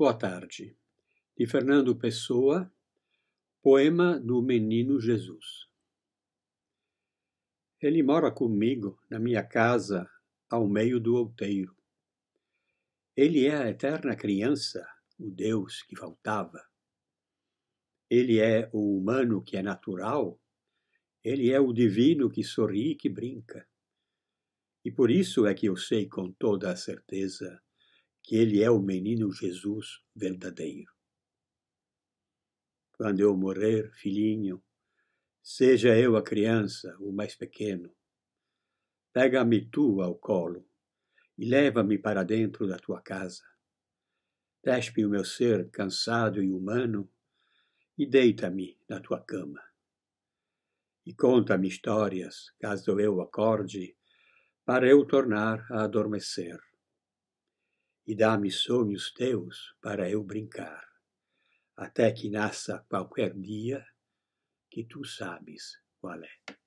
Boa tarde. De Fernando Pessoa, Poema do Menino Jesus. Ele mora comigo na minha casa, ao meio do outeiro. Ele é a eterna criança, o Deus que faltava. Ele é o humano que é natural. Ele é o divino que sorri e que brinca. E por isso é que eu sei com toda a certeza que ele é o menino Jesus verdadeiro. Quando eu morrer, filhinho, seja eu a criança, o mais pequeno, pega-me tu ao colo e leva-me para dentro da tua casa. Despe o meu ser cansado e humano e deita-me na tua cama. E conta-me histórias, caso eu acorde, para eu tornar a adormecer e dá-me sonhos teus para eu brincar, até que nasça qualquer dia que tu sabes qual é.